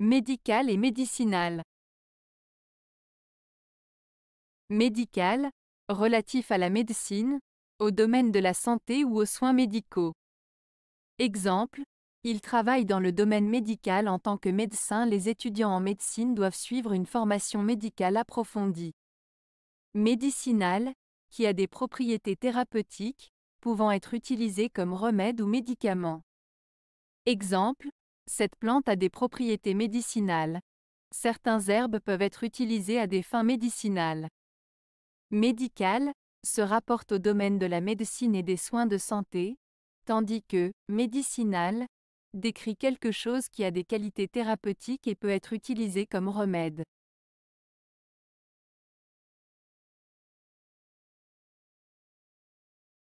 Médical et médicinal. Médical, relatif à la médecine, au domaine de la santé ou aux soins médicaux. Exemple, il travaille dans le domaine médical en tant que médecin. Les étudiants en médecine doivent suivre une formation médicale approfondie. Médicinal, qui a des propriétés thérapeutiques, pouvant être utilisées comme remède ou médicament. Exemple, cette plante a des propriétés médicinales. Certains herbes peuvent être utilisées à des fins médicinales. Médical se rapporte au domaine de la médecine et des soins de santé, tandis que médicinal décrit quelque chose qui a des qualités thérapeutiques et peut être utilisé comme remède.